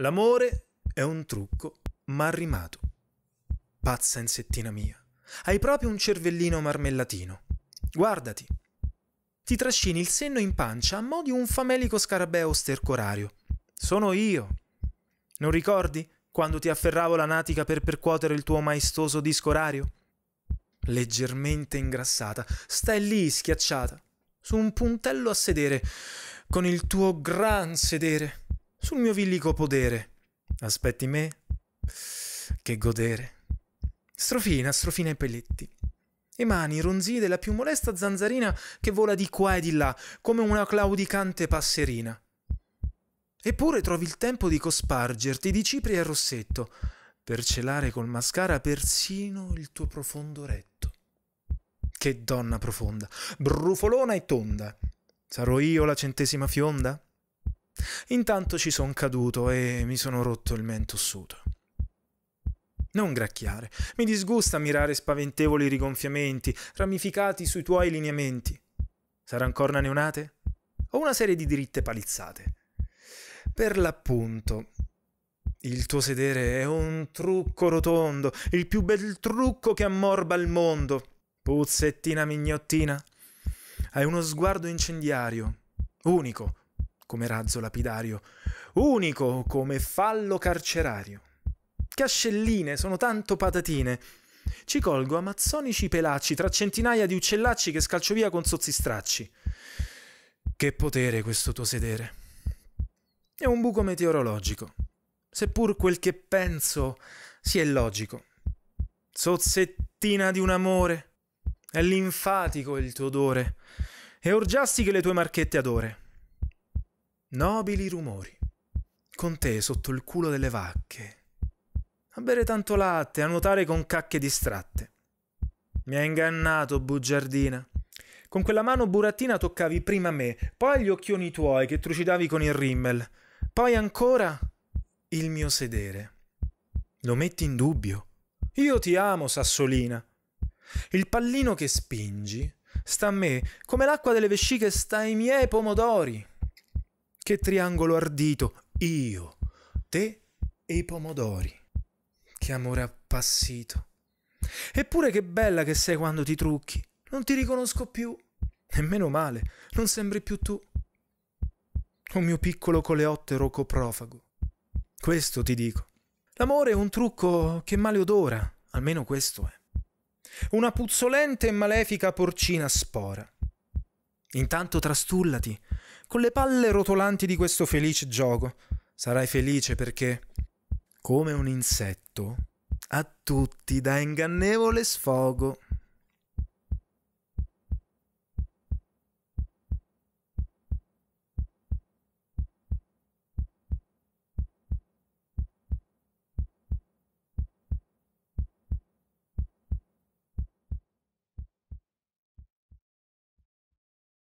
L'amore è un trucco mal rimato. Pazza insettina mia, hai proprio un cervellino marmellatino. Guardati. Ti trascini il senno in pancia a mo' di un famelico scarabeo stercorario. Sono io. Non ricordi quando ti afferravo la natica per percuotere il tuo maestoso disco orario? Leggermente ingrassata, stai lì schiacciata, su un puntello a sedere, con il tuo gran sedere sul mio villico podere. Aspetti me? Che godere. Strofina, strofina i pelletti. E mani ronzide della più molesta zanzarina che vola di qua e di là, come una claudicante passerina. Eppure trovi il tempo di cospargerti di cipri e rossetto, per celare col mascara persino il tuo profondo retto. Che donna profonda, brufolona e tonda. Sarò io la centesima fionda? Intanto ci sono caduto e mi sono rotto il mento ossuto. Non gracchiare. Mi disgusta mirare spaventevoli rigonfiamenti ramificati sui tuoi lineamenti. Saran corna neonate? O una serie di diritte palizzate? Per l'appunto, il tuo sedere è un trucco rotondo, il più bel trucco che ammorba il mondo. Puzzettina mignottina, hai uno sguardo incendiario, unico, come razzo lapidario, unico come fallo carcerario. Cascelline sono tanto patatine. Ci colgo amazzonici pelacci tra centinaia di uccellacci che scalcio via con sozzi stracci. Che potere questo tuo sedere. È un buco meteorologico, seppur quel che penso sia illogico. Sozzettina di un amore, è linfatico il tuo odore, e orgiastiche le tue marchette adore nobili rumori, con te sotto il culo delle vacche, a bere tanto latte, a nuotare con cacche distratte. Mi hai ingannato, bugiardina. Con quella mano burattina toccavi prima me, poi gli occhioni tuoi che trucidavi con il rimmel, poi ancora il mio sedere. Lo metti in dubbio. Io ti amo, Sassolina. Il pallino che spingi sta a me come l'acqua delle vesciche sta ai miei pomodori. Che triangolo ardito! Io, te e i pomodori. Che amore appassito. Eppure che bella che sei quando ti trucchi. Non ti riconosco più. E meno male, non sembri più tu. O mio piccolo coleottero coprofago. Questo ti dico. L'amore è un trucco che male odora, almeno questo è. Una puzzolente e malefica porcina spora. Intanto trastullati, con le palle rotolanti di questo felice gioco. Sarai felice perché, come un insetto, a tutti dà ingannevole sfogo.